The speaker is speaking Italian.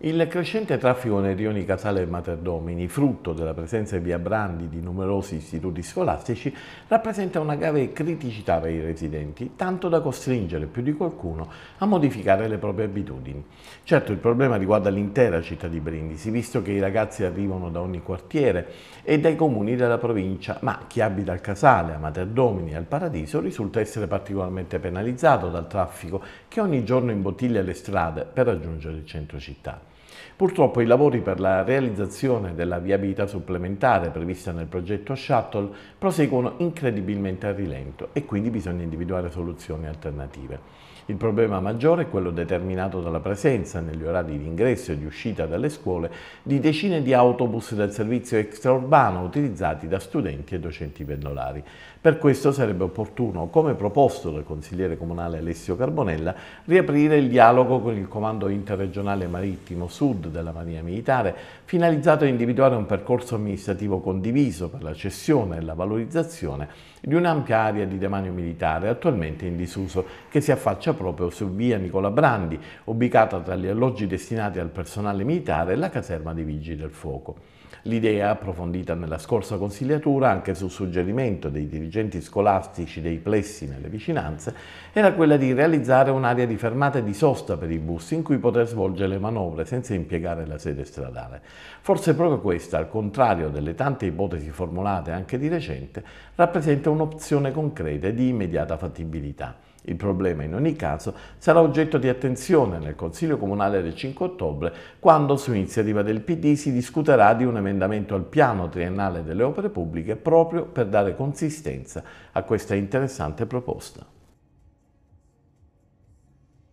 Il crescente traffico nei rioni Casale e Materdomini, frutto della presenza in via Brandi di numerosi istituti scolastici, rappresenta una grave criticità per i residenti, tanto da costringere più di qualcuno a modificare le proprie abitudini. Certo, il problema riguarda l'intera città di Brindisi, visto che i ragazzi arrivano da ogni quartiere e dai comuni della provincia, ma chi abita al Casale, a Materdomini e al Paradiso risulta essere particolarmente penalizzato dal traffico che ogni giorno imbottiglia le strade per raggiungere il centro città. Purtroppo i lavori per la realizzazione della viabilità supplementare prevista nel progetto Shuttle proseguono incredibilmente a rilento e quindi bisogna individuare soluzioni alternative. Il problema maggiore è quello determinato dalla presenza negli orari di ingresso e di uscita dalle scuole di decine di autobus del servizio extraurbano utilizzati da studenti e docenti pendolari. Per questo sarebbe opportuno, come proposto dal consigliere comunale Alessio Carbonella, riaprire il dialogo con il comando interregionale marittimo sud della Marina Militare, finalizzato a individuare un percorso amministrativo condiviso per la cessione e la valorizzazione di un'ampia area di demanio militare attualmente in disuso che si affaccia proprio su via Nicola Brandi, ubicata tra gli alloggi destinati al personale militare e la caserma dei Vigili del Fuoco. L'idea, approfondita nella scorsa consigliatura anche su suggerimento dei dirigenti scolastici dei plessi nelle vicinanze, era quella di realizzare un'area di fermata e di sosta per i bus in cui poter svolgere le manovre senza senza impiegare la sede stradale. Forse proprio questa, al contrario delle tante ipotesi formulate anche di recente, rappresenta un'opzione concreta e di immediata fattibilità. Il problema in ogni caso sarà oggetto di attenzione nel Consiglio Comunale del 5 ottobre quando su iniziativa del PD si discuterà di un emendamento al piano triennale delle opere pubbliche proprio per dare consistenza a questa interessante proposta.